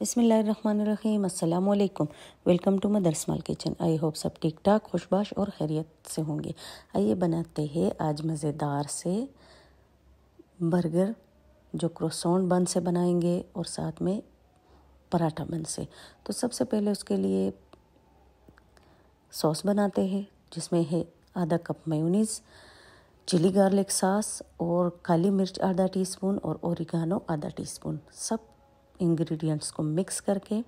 बसमीम अल्लाम welcome to mother small kitchen I hope सब ठीक ठाक खुशबाश और खैरियत से होंगे आइए बनाते हैं आज मज़ेदार से बर्गर जो क्रोसोन बन से बनाएंगे और साथ में पराठा बन से तो सबसे पहले उसके लिए सॉस बनाते हैं जिसमें है आधा कप मेयोनीज़ चिली गार्लिक सास और काली मिर्च आधा टीस्पून और ओरिगानो आधा टीस्पून सब इंग्रेडिएंट्स को मिक्स करके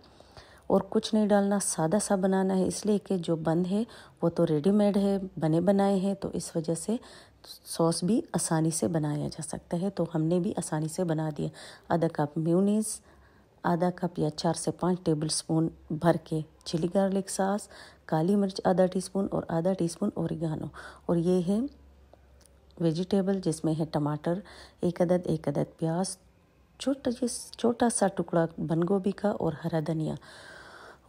और कुछ नहीं डालना सादा सा बनाना है इसलिए कि जो बंद है वो तो रेडीमेड है बने बनाए हैं तो इस वजह से सॉस भी आसानी से बनाया जा सकता है तो हमने भी आसानी से बना दिया आधा कप म्यूनीस आधा कप या चार से पाँच टेबल स्पून भर के चिली गार्लिक सास काली मिर्च आधा स्पून और आधा टी स्पून ओरिगानो और ये है वेजिटेबल जिसमें है टमाटर एक अदद एक अदद प्याज छोटा जिस छोटा सा टुकड़ा बंद गोभी का और हरा धनिया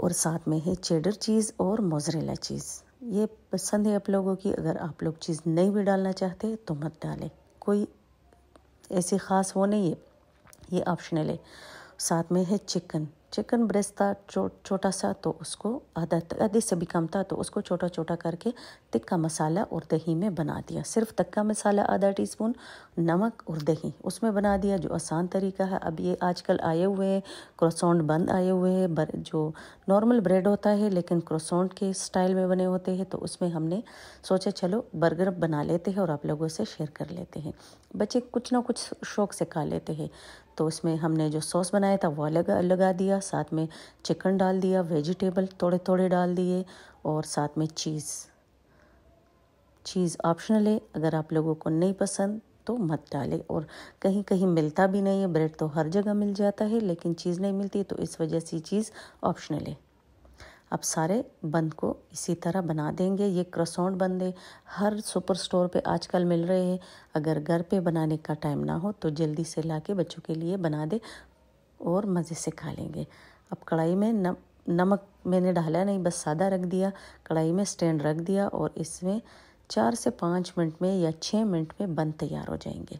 और साथ में है चेडर चीज़ और मोजरेला चीज़ ये पसंद है आप लोगों की अगर आप लोग चीज़ नहीं भी डालना चाहते तो मत डालें कोई ऐसी ख़ास वो नहीं है ये ऑप्शनल है साथ में है चिकन चिकन ब्रेस्ट था छोटा छोटा सा तो उसको आधा आधे से भी कम था तो उसको छोटा छोटा करके तिक्का मसाला और दही में बना दिया सिर्फ तिक्का मसाला आधा टीस्पून नमक और दही उसमें बना दिया जो आसान तरीका है अब ये आजकल आए हुए हैं क्रोसोंड बंद आए हुए हैं जो नॉर्मल ब्रेड होता है लेकिन क्रोसोंड के स्टाइल में बने होते हैं तो उसमें हमने सोचा चलो बर्गर बना लेते हैं और आप लोगों से शेयर कर लेते हैं बच्चे कुछ ना कुछ शौक से खा लेते हैं तो इसमें हमने जो सॉस बनाया था वो अलग लगा दिया साथ में चिकन डाल दिया वेजिटेबल थोड़े थोड़े डाल दिए और साथ में चीज़ चीज़ ऑप्शनल है अगर आप लोगों को नहीं पसंद तो मत डाले और कहीं कहीं मिलता भी नहीं है ब्रेड तो हर जगह मिल जाता है लेकिन चीज़ नहीं मिलती तो इस वजह से चीज़ ऑप्शनल है अब सारे बंद को इसी तरह बना देंगे ये क्रसौंड बंदे हर सुपर स्टोर पे आजकल मिल रहे हैं अगर घर पे बनाने का टाइम ना हो तो जल्दी से ला के बच्चों के लिए बना दे और मज़े से खा लेंगे अब कढ़ाई में नम नमक मैंने डाला नहीं बस सादा रख दिया कढ़ाई में स्टैंड रख दिया और इसमें चार से पाँच मिनट में या छः मिनट में बंद तैयार हो जाएंगे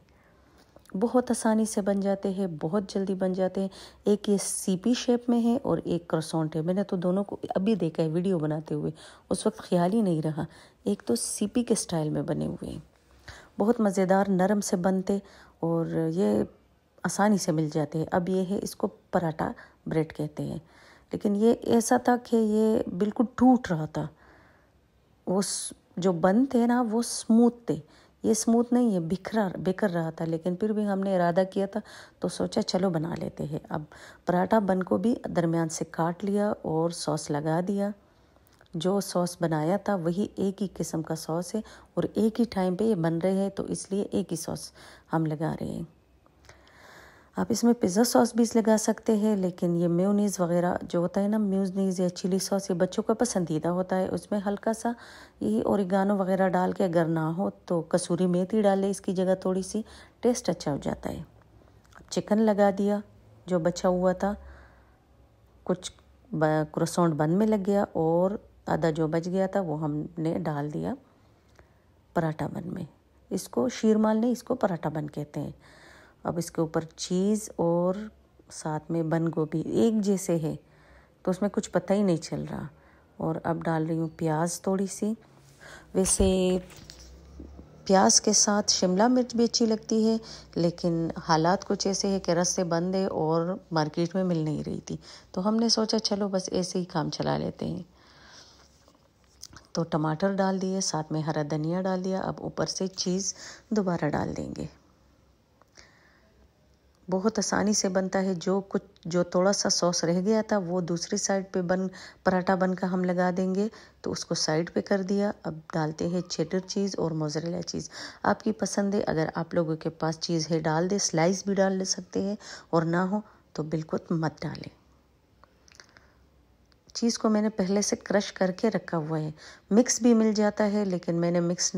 बहुत आसानी से बन जाते हैं बहुत जल्दी बन जाते हैं एक ये सीपी शेप में है और एक क्रसोंट है मैंने तो दोनों को अभी देखा है वीडियो बनाते हुए उस वक्त ख्याल ही नहीं रहा एक तो सीपी के स्टाइल में बने हुए हैं बहुत मज़ेदार नरम से बनते और ये आसानी से मिल जाते हैं अब ये है इसको पराठा ब्रेड कहते हैं लेकिन ये ऐसा था कि ये बिल्कुल टूट रहा था वो जो बनते ना वो स्मूथ थे ये स्मूथ नहीं है बिखरा बिखर रहा था लेकिन फिर भी हमने इरादा किया था तो सोचा चलो बना लेते हैं अब पराठा बन को भी दरमियान से काट लिया और सॉस लगा दिया जो सॉस बनाया था वही एक ही किस्म का सॉस है और एक ही टाइम पे ये बन रहे हैं तो इसलिए एक ही सॉस हम लगा रहे हैं आप इसमें पिज़्ज़ा सॉस भी लगा सकते हैं लेकिन ये म्यूनीज़ वगैरह जो होता है ना म्यूनीज़ या चिली सॉस ये बच्चों का पसंदीदा होता है उसमें हल्का सा यही औरिगानो वगैरह डाल के अगर ना हो तो कसूरी मेथी ले इसकी जगह थोड़ी सी टेस्ट अच्छा हो जाता है चिकन लगा दिया जो बचा हुआ था कुछ क्रोसोंड बन में लग गया और आधा जो बच गया था वो हमने डाल दिया पराठा बन में इसको शीरमाल नहीं इसको पराठा बन कहते हैं अब इसके ऊपर चीज़ और साथ में बंद गोभी एक जैसे है तो उसमें कुछ पता ही नहीं चल रहा और अब डाल रही हूँ प्याज थोड़ी सी वैसे प्याज के साथ शिमला मिर्च भी अच्छी लगती है लेकिन हालात कुछ ऐसे है कि रस्से बंद है और मार्केट में मिल नहीं रही थी तो हमने सोचा चलो बस ऐसे ही काम चला लेते हैं तो टमाटर डाल दिए साथ में हरा धनिया डाल दिया अब ऊपर से चीज़ दोबारा डाल देंगे बहुत आसानी से बनता है जो कुछ जो थोड़ा सा सॉस रह गया था वो दूसरी साइड पे बन पराठा बन का हम लगा देंगे तो उसको साइड पे कर दिया अब डालते हैं चेटर चीज़ और मोजरेला चीज़ आपकी पसंद है अगर आप लोगों के पास चीज़ है डाल दे स्लाइस भी डाल ले सकते हैं और ना हो तो बिल्कुल मत डालें चीज़ को मैंने पहले से क्रश करके रखा हुआ है मिक्स भी मिल जाता है लेकिन मैंने मिक्स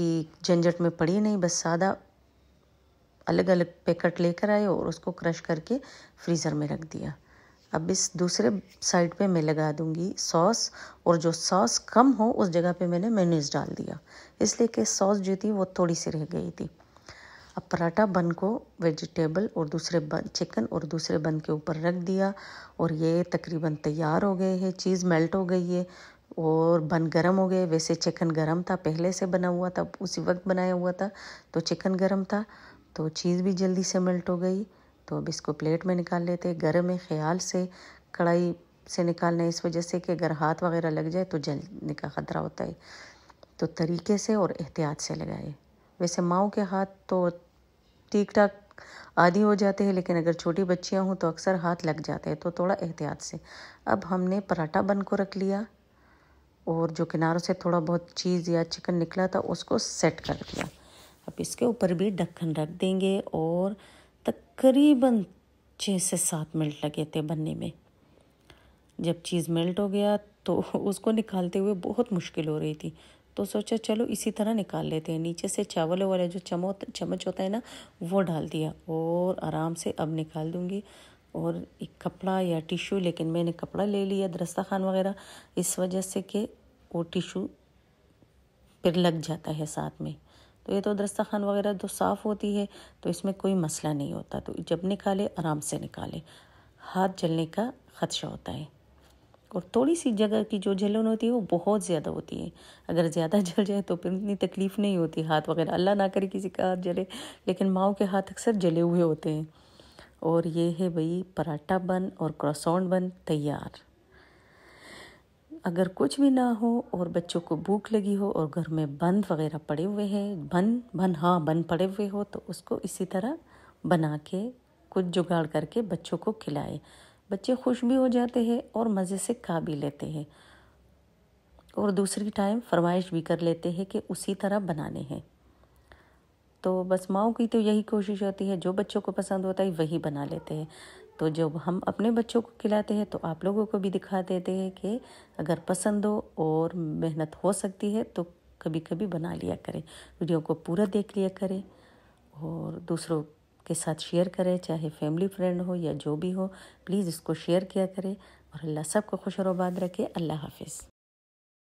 की झंझट में पड़ी नहीं बस सादा अलग अलग पैकेट लेकर आए और उसको क्रश करके फ्रीज़र में रख दिया अब इस दूसरे साइड पे मैं लगा दूंगी सॉस और जो सॉस कम हो उस जगह पे मैंने मेयोनीज डाल दिया इसलिए कि सॉस जो थी वो थोड़ी सी रह गई थी अब पराठा बन को वेजिटेबल और दूसरे बन चिकन और दूसरे बन के ऊपर रख दिया और ये तकरीबन तैयार हो गए हैं चीज़ मेल्ट हो गई है और बन गरम हो गए वैसे चिकन गरम था पहले से बना हुआ था उसी वक्त बनाया हुआ था तो चिकन गरम था तो चीज़ भी जल्दी से मेल्ट हो गई तो अब इसको प्लेट में निकाल लेते गर्म है ख्याल से कढ़ाई से निकालना इस वजह से कि अगर हाथ वगैरह लग जाए तो जलने का ख़तरा होता है तो तरीके से और एहतियात से लगाए वैसे माओ के हाथ तो ठीक ठाक आदि हो जाते हैं लेकिन अगर छोटी बच्चियां हों तो अक्सर हाथ लग जाते हैं तो थोड़ा एहतियात से अब हमने पराठा बन को रख लिया और जो किनारों से थोड़ा बहुत चीज़ या चिकन निकला था उसको सेट कर दिया अब इसके ऊपर भी ढक्कन रख देंगे और तकरीबन छः से सात मिनट लगे थे बनने में जब चीज़ मेल्ट हो गया तो उसको निकालते हुए बहुत मुश्किल हो रही थी तो सोचा चलो इसी तरह निकाल लेते हैं नीचे से चावल वाले जो चमो चम्मच होता है ना वो डाल दिया और आराम से अब निकाल दूँगी और एक कपड़ा या टिशू लेकिन मैंने कपड़ा ले लिया दरस्ता खान वगैरह इस वजह से कि वो टिशू फिर लग जाता है साथ में तो ये तो दस्तखान वगैरह तो साफ़ होती है तो इसमें कोई मसला नहीं होता तो जब निकाले आराम से निकाले हाथ जलने का ख़दशा होता है और थोड़ी सी जगह की जो जलन होती है वो बहुत ज़्यादा होती है अगर ज़्यादा जल जाए तो फिर इतनी तकलीफ़ नहीं होती हाथ वगैरह अल्लाह ना करे किसी का हाथ जले लेकिन माओ के हाथ अक्सर जले हुए होते हैं और ये है भाई पराठा बन और क्रॉसॉन्ड बन तैयार अगर कुछ भी ना हो और बच्चों को भूख लगी हो और घर में बंद वगैरह पड़े हुए हैं बन बन हाँ बन पड़े हुए हो तो उसको इसी तरह बना के कुछ जुगाड़ करके बच्चों को खिलाए बच्चे खुश भी हो जाते हैं और मज़े से खा भी लेते हैं और दूसरी टाइम फरमाइश भी कर लेते हैं कि उसी तरह बनाने हैं तो बस माओ की तो यही कोशिश होती है जो बच्चों को पसंद होता है वही बना लेते हैं तो जब हम अपने बच्चों को खिलाते हैं तो आप लोगों को भी दिखा देते हैं कि अगर पसंद हो और मेहनत हो सकती है तो कभी कभी बना लिया करें वीडियो को पूरा देख लिया करें और दूसरों के साथ शेयर करें चाहे फैमिली फ्रेंड हो या जो भी हो प्लीज़ इसको शेयर किया करें और अल्लाह सबको खुश रबाद रखे अल्लाह हाफिज़